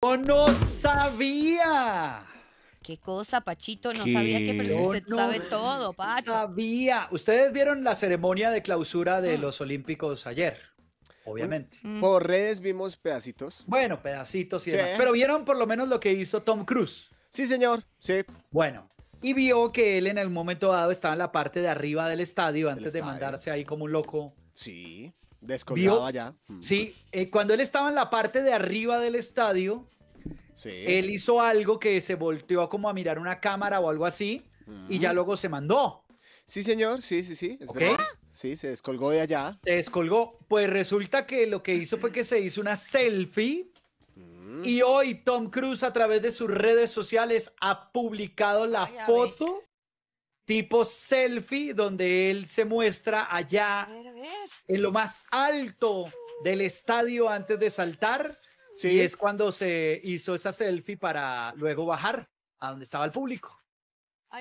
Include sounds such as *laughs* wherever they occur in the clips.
Yo ¡Oh, no sabía. ¿Qué cosa, Pachito? No sabía que usted sabe todo, Pacho. Sabía. Ustedes vieron la ceremonia de clausura de ah. los Olímpicos ayer, obviamente. Mm. Por redes vimos pedacitos. Bueno, pedacitos y demás. Pero vieron por lo menos lo que hizo Tom Cruise. Sí, señor. Sí. Bueno. Y vio que él en el momento dado estaba en la parte de arriba del estadio antes de mandarse ahí como un loco. Sí. Descolgado allá. Mm. Sí, eh, cuando él estaba en la parte de arriba del estadio, él hizo algo que se volteó como a mirar una cámara o algo así y ya mm. luego se mandó. Sí, señor, sí, sí, sí, es Sí, se descolgó de allá. Se descolgó. Pues resulta que lo que hizo fue que se hizo una selfie. Mm. Y hoy Tom Cruise a través de sus redes sociales ha publicado la foto tipo selfie donde él se muestra allá en lo más alto del estadio antes de saltar. Sí. Y es cuando se hizo esa selfie para luego bajar a donde estaba el público.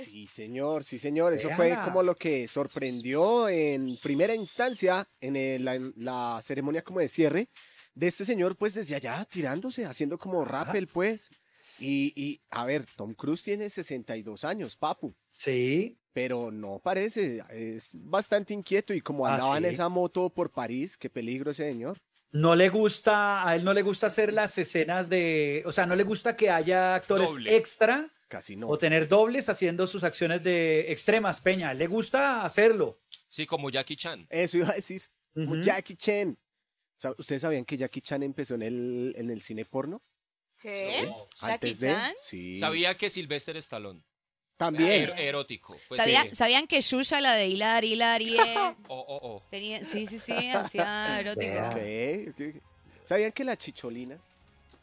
Sí, señor, sí, señor. Eso fue como lo que sorprendió en primera instancia en, la, ceremonia como de cierre de este señor, pues desde allá tirándose, haciendo como rappel, pues. Y, a ver, Tom Cruise tiene 62 años, papu. Sí. Pero no parece, es bastante inquieto y como ah, andaba en esa moto por París, qué peligro ese señor. No le gusta, a él no le gusta hacer las escenas de, o sea, no le gusta que haya actores extra. Casi no. O tener dobles haciendo sus acciones de extremas, Peña. Le gusta hacerlo. Sí, como Jackie Chan. Eso iba a decir. Jackie Chan. ¿Ustedes sabían que Jackie Chan empezó en el, en el cine porno? ¿Qué? Sabía que Sylvester Stallone. También. Er, erótico. Pues ¿Sabían que Yuya, la de Hilar, Hilar, eh? *laughs* oh, oh, oh. sí, sí, sí, hacía erótica. ¿Sabían que la chicholina?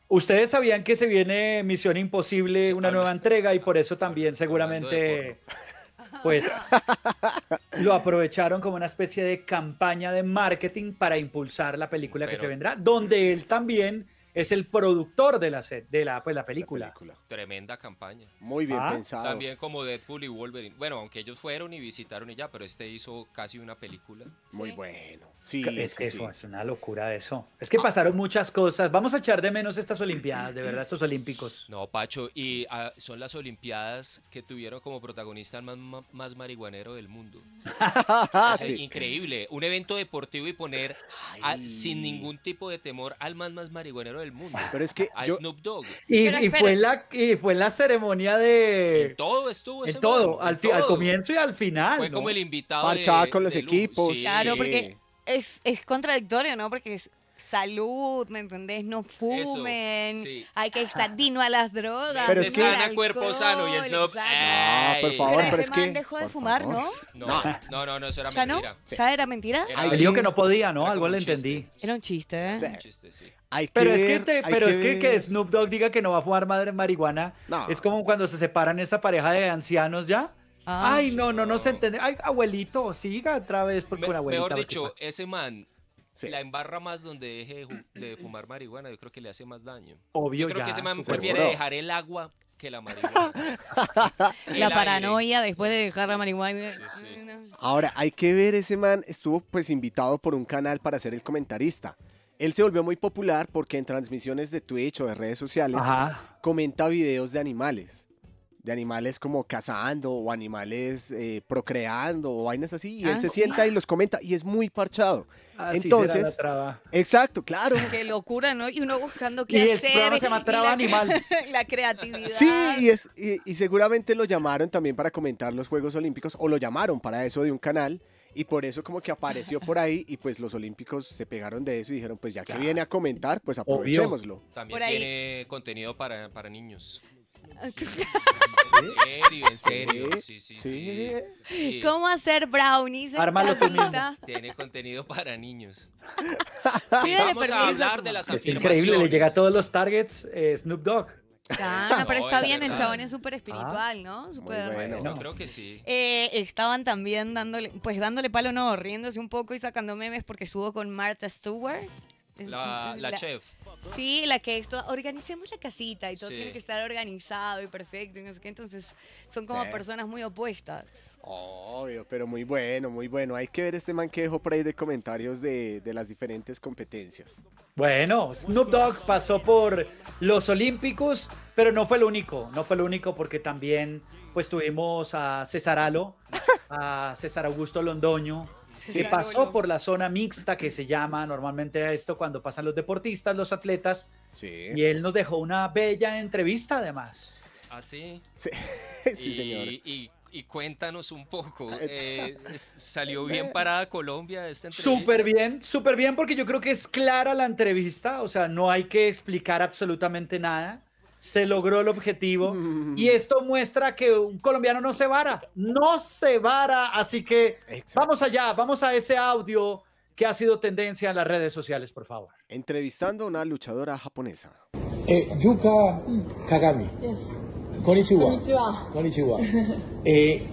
Ustedes sabían que se viene Misión Imposible, una nueva entrega, y por eso también seguramente, pues, *laughs* lo aprovecharon como una especie de campaña de marketing para impulsar la película que se vendrá, donde él también es el productor de la, de la, pues, la, película. Tremenda campaña. Muy bien ah. pensado. También como Deadpool y Wolverine. Bueno, aunque ellos fueron y visitaron y ya, pero este hizo casi una película. Muy bueno. Sí, es que fue una locura eso. Es que pasaron muchas cosas. Vamos a echar de menos estas Olimpiadas, de verdad, estos Olímpicos. No, Pacho, y ah, son las Olimpiadas que tuvieron como protagonista al más, más marihuanero del mundo. *laughs* Increíble. Un evento deportivo y poner sin ningún tipo de temor al más, más marihuanero del el mundo. Pero es que a Snoop Dogg. Y, fue en la, y fue la ceremonia de. En todo estuvo. En todo, al, comienzo y al final. Fue como el invitado. Marchaba con los equipos. Claro, porque es, es contradictorio, ¿no? Porque es, salud, ¿me entendés? No fumen, hay que estar ah. dino a las drogas. Pero es que sana, cuerpo sano y es no. por favor, pero, ese es man que dejó de fumar, ¿no? ¿no? No, no, no, eso era ¿Ya mentira. No? ¿Ya era mentira? dijo que no podía, ¿no? Algo le entendí. Era un chiste, ¿eh? Era un chiste, sí. pero es que, pero que es que, Snoop Dogg diga que no va a fumar madre marihuana no. es como cuando se separan esa pareja de ancianos ya. Ah. Ay, no, no, no, se entiende. Ay, abuelito, siga otra vez porque Me, una abuelita. Mejor dicho, ese man la embarra más donde deje de fumar marihuana, yo creo que le hace más daño. Obvio, yo creo que ese man prefiere dejar el agua que la marihuana. *laughs* la paranoia después de dejar la marihuana. Ahora, hay que ver, ese man estuvo pues invitado por un canal para ser el comentarista. Él se volvió muy popular porque en transmisiones de Twitch o de redes sociales comenta videos de animales de animales como cazando o animales eh, procreando o vainas así y él ah, se sienta y los comenta y es muy parchado. Ah, Entonces, exacto, claro. Qué locura, ¿no? Y uno buscando qué hacer. se llama animal. *laughs* la creatividad. Sí, y, es, y, seguramente lo llamaron también para comentar los Juegos Olímpicos o lo llamaron para eso de un canal y por eso como que apareció por ahí y pues los olímpicos se pegaron de eso y dijeron pues ya que viene a comentar pues aprovechémoslo. También tiene contenido para, para niños. En serio, en serio. Sí, sí, sí. ¿Cómo hacer brownies? Tiene contenido para niños. Sí, vamos a hablar de las es Increíble, le llega a todos los targets eh, Snoop Dogg. pero está bien, el chabón es súper espiritual, ¿no? Ah, bueno. No, creo que sí. Eh, estaban también dándole, pues dándole palo, no, riéndose un poco y sacando memes porque estuvo con Martha Stewart. La, chef. Sí, la que esto, organicemos la casita y todo tiene que estar organizado y perfecto y no sé qué. Entonces, son como personas muy opuestas. Obvio, pero muy bueno, muy bueno. Hay que ver este man que dejó por ahí de comentarios de, las diferentes competencias. Bueno, Snoop Dogg pasó por los Olímpicos, pero no fue el único. No fue el único porque también, pues tuvimos a Cesaralo *laughs* a César Augusto Londoño, que pasó por la zona mixta que se llama normalmente esto cuando pasan los deportistas, los atletas, y él nos dejó una bella entrevista además. Ah, sí. Sí, *laughs* y, señor. Y, cuéntanos un poco, eh, ¿salió *laughs* bien parada Colombia esta entrevista? Súper bien, súper bien porque yo creo que es clara la entrevista, o sea, no hay que explicar absolutamente nada se logró el objetivo mm. y esto muestra que un colombiano no se vara, no se vara, así que vamos allá, vamos a ese audio que ha sido tendencia en las redes sociales, por favor. Entrevistando a una luchadora japonesa. Eh, Yuka Kagami. Yes. Konnichiwa. *laughs* Eh,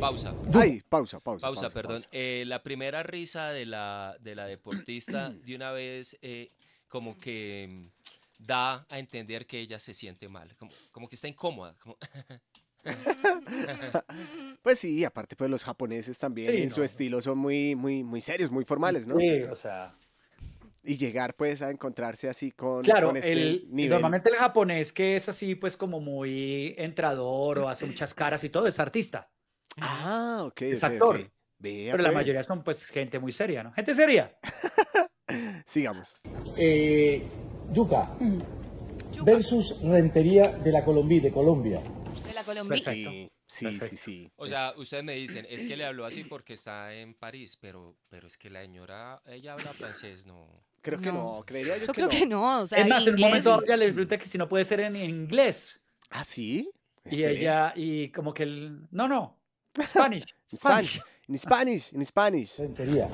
pausa, eh, Ay, pausa, pausa. Pausa, perdón. la primera risa de la, de la deportista de una vez como que da a entender que ella se siente mal, como, que está incómoda. *laughs* pues sí, aparte pues los japoneses también en su estilo son muy, muy, muy serios, muy formales, ¿no? Sí, o sea... Y llegar pues a encontrarse así con, este el, nivel. Normalmente el japonés que es así pues como muy entrador o hace muchas caras y todo, es artista. Ah, ok. Es actor. Pero la pues. mayoría son pues gente muy seria, ¿no? Gente seria. *laughs* Sigamos. Eh, Yuka, versus Rentería de la Colombia, de Colombia. De la Colombia. Sí, sí, sí, O sea, ustedes me dicen, es que le habló así porque está en París, pero, pero es que la señora, ella habla francés, no. Creo que no, creería yo, yo creo que no. O sea, es más, en un momento ya le pregunté que si no puede ser en inglés. ¿Ah, sí? Y ella, y como que el. No, no. Spanish. *laughs* Spanish. En Spanish, en Spanish. Rentería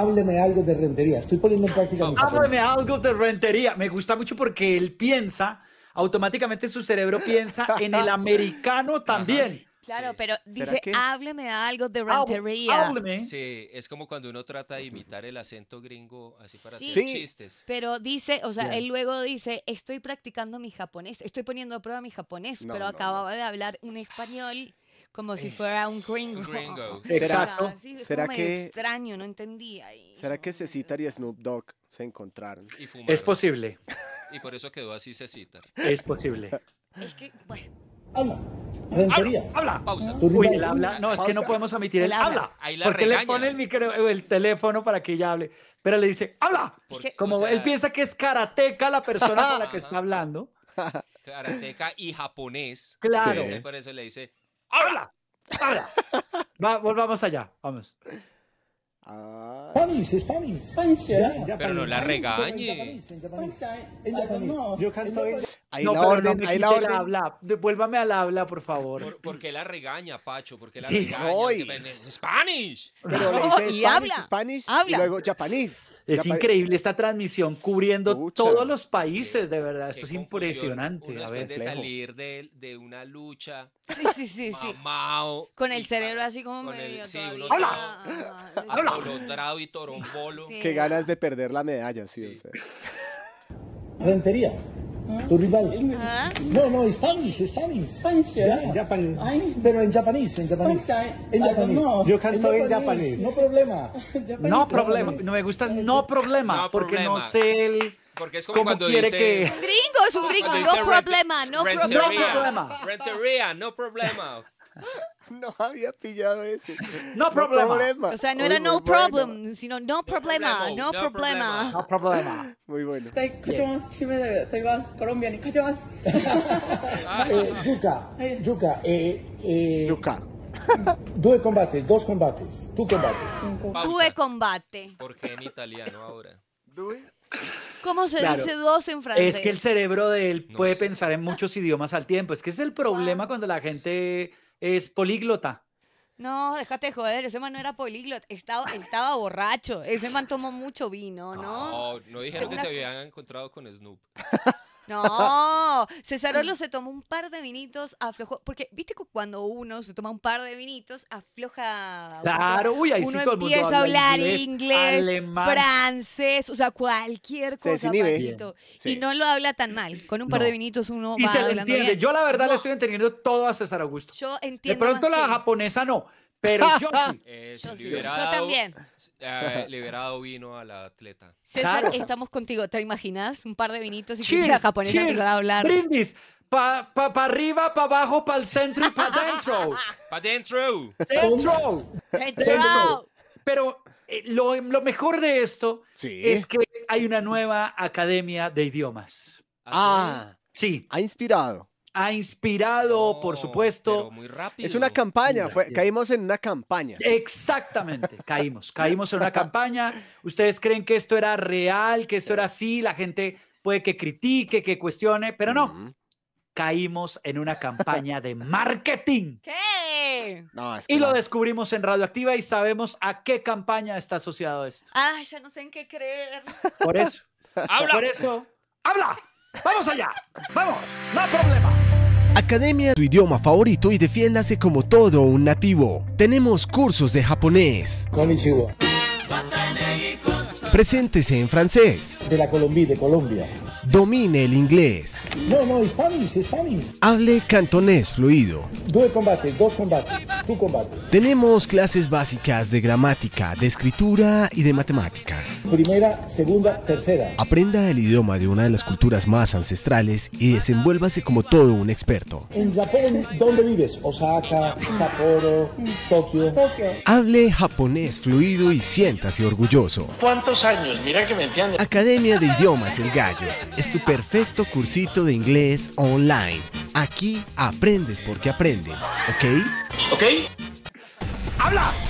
hábleme algo de rentería. Estoy poniendo en práctica. Hábleme algo de rentería. Me gusta mucho porque él piensa, automáticamente su cerebro piensa en el americano también. Claro, pero dice, hábleme algo de rentería. Sí, es como cuando uno trata de imitar el acento gringo así para hacer chistes. Pero dice, o sea, él luego dice, estoy practicando mi japonés, estoy poniendo a prueba mi japonés, pero acababa de hablar un español como si eh, fuera un gringo. gringo. *laughs* Exacto. ¿Será que extraño, no entendía. ¿Será que Cecitar y Snoop Dogg se encontraron? es posible. Y por eso quedó así Cecitar. Es posible. Es que, Habla. Habla, Pausa. Uy, él habla. No, es que no podemos omitir el habla. porque le pone el, micro, el teléfono para que ella hable. Pero le dice, habla. Porque, Como él piensa que es karateca la persona con la que está hablando. Karateca y japonés. Claro. Por eso le dice, ¡Habla! Ah. ¡Habla! *laughs* volvamos allá, vamos. Spanish, ah. Spanish, Pero no la regañe. canto Ahí no, la orden, la orden. habla. Devuélvame al habla, por favor. Por, porque la regaña, Pacho, porque la regaña. Spanish. Pero le dice y habla, Spanish y luego japonés. Es increíble esta transmisión cubriendo todos los países, de verdad. Esto es impresionante. a ver, de salir de, de, una lucha. Sí, sí, sí, sí. con el cerebro así como medio. Sí, uno ¡Hola! Hola. y torombolo. Qué ganas de perder la medalla, sí. sí. O sea. *laughs* Rentería. ¿Ah? Tu rival. ¿Ah? No, no, Spanish, Spanish. Spanish, yeah. Japanese. Pero en japonés, en japonés. en japonés. Yo canto en japonés. *laughs* No problema. No problema. No me gusta no problema, porque no sé el... Porque es como cuando quiere dice... que- Un gringo es un gringo, no problema, no problema. Rentería, no problema. *laughs* no había pillado ese. No problema. O sea, no era no problem, sino no problema, no, problema. No problema. Muy bueno. *laughs* Eh, Yuka, Yuka, eh, eh, Yuka. Due combates, dos combates, tú combates. Tú Due combate. Porque en italiano ahora. Due. ¿Cómo se dice dos en francés? Es que el cerebro de él puede pensar en muchos idiomas al tiempo. Es que es el problema cuando la gente es políglota. No, déjate de joder, ese man no era políglota, estaba, estaba borracho, ese man tomó mucho vino, ¿no? No, no dijeron que se habían encontrado con Snoop. *laughs* No, César Cesarolo *laughs* se tomó un par de vinitos, aflojó. Porque, ¿viste que cuando uno se toma un par de vinitos, afloja? Claro, uno, uy, ahí empieza a hablar inglés, francés, o sea, cualquier cosa, Y no lo habla tan mal. Con un par de vinitos uno y va se entiende. Yo, la verdad, le estoy entendiendo todo a César Augusto. Yo entiendo. De pronto la japonesa no. Pero *laughs* yo Yo también. Eh, liberado vino a la atleta. César, estamos contigo. ¿Te imaginas? Un par de vinitos y que la japonesa a hablar. brindis, pa, pa, arriba, pa abajo, pa el centro y pa dentro, *laughs* ¡Para dentro! dentro. Dentro. Pero eh, lo, mejor de esto es que hay una nueva academia de idiomas. Ah, Sí, ah. ha inspirado ha inspirado, por supuesto. Muy rápido. Es una campaña, caímos en una campaña. Exactamente, caímos, caímos en una campaña. ¿Ustedes creen que esto era real, que esto era así? La gente puede que critique, que cuestione, pero no. Caímos en una campaña de marketing. ¿Qué? No, es y lo descubrimos en Radioactiva y sabemos a qué campaña está asociado esto. Ay, ya no sé en qué creer. Por eso. *laughs* ¡Habla! Por eso. ¡Habla! ¡Vamos allá! ¡Vamos! ¡No hay problema! Academia tu idioma favorito y defiéndase como todo un nativo. Tenemos cursos de japonés. Konnichiwa. Preséntese en francés. De la Colombia, de Colombia. Domine el inglés. No, no, español, español... Hable cantonés fluido. Due combates, dos combates, tu combates. Tenemos clases básicas de gramática, de escritura y de matemáticas. Primera, segunda, tercera. Aprenda el idioma de una de las culturas más ancestrales y desenvuélvase como todo un experto. En Japón, ¿dónde vives? Osaka, Sapporo, Tokio. Tokio. Hable japonés fluido y siéntase orgulloso. ¿Cuántos años? Mira que me entiende. Academia de Idiomas El Gallo es tu perfecto cursito de inglés online. Aquí aprendes porque aprendes, ¿ok? ¿Ok? ¡Habla!